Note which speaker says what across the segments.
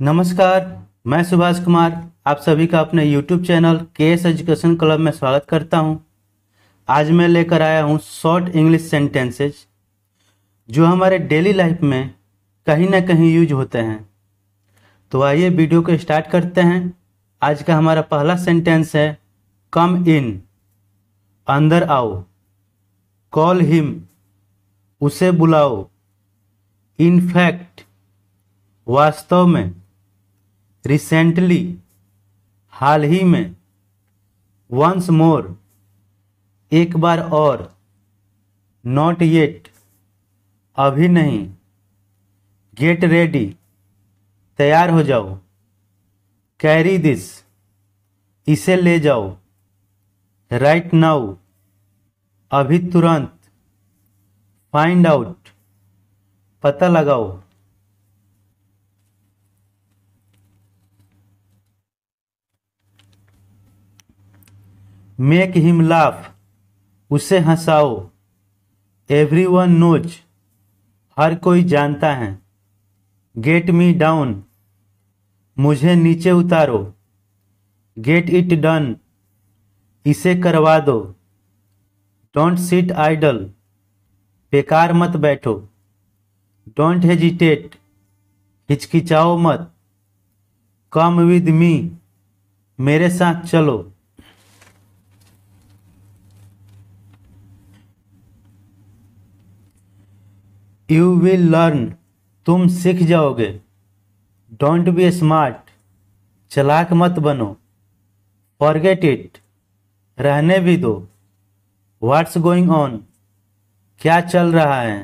Speaker 1: नमस्कार मैं सुभाष कुमार आप सभी का अपने YouTube चैनल के एस एजुकेशन क्लब में स्वागत करता हूं। आज मैं लेकर आया हूं शॉर्ट इंग्लिश सेंटेंसेज जो हमारे डेली लाइफ में कहीं ना कहीं यूज होते हैं तो आइए वीडियो को स्टार्ट करते हैं आज का हमारा पहला सेंटेंस है कम इन अंदर आओ कॉल हिम उसे बुलाओ इनफैक्ट वास्तव में रिसेंटली हाल ही में वंस मोर एक बार और नॉट येट अभी नहीं गेट रेडी तैयार हो जाओ कैरी दिस इसे ले जाओ राइट नाउ अभी तुरंत फाइंड आउट पता लगाओ मेक हिम लाफ उसे हंसाओ एवरी वन नोज हर कोई जानता है गेट मी डाउन मुझे नीचे उतारो गेट इट डन इसे करवा दो डोंट सिट आइडल बेकार मत बैठो डोंट हेजिटेट हिचकिचाओ मत कम विद मी मेरे साथ चलो यू विल लर्न तुम सीख जाओगे डोंट बी स्मार्ट चलाक मत बनो फॉरगेट इट रहने भी दो व्हाट्स गोइंग ऑन क्या चल रहा है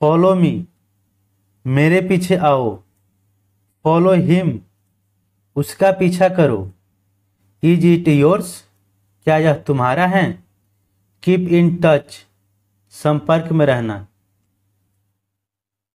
Speaker 1: फॉलो मी मेरे पीछे आओ फॉलो हिम उसका पीछा करो इज इट योर्स क्या यह तुम्हारा है कीप इन टच संपर्क में रहना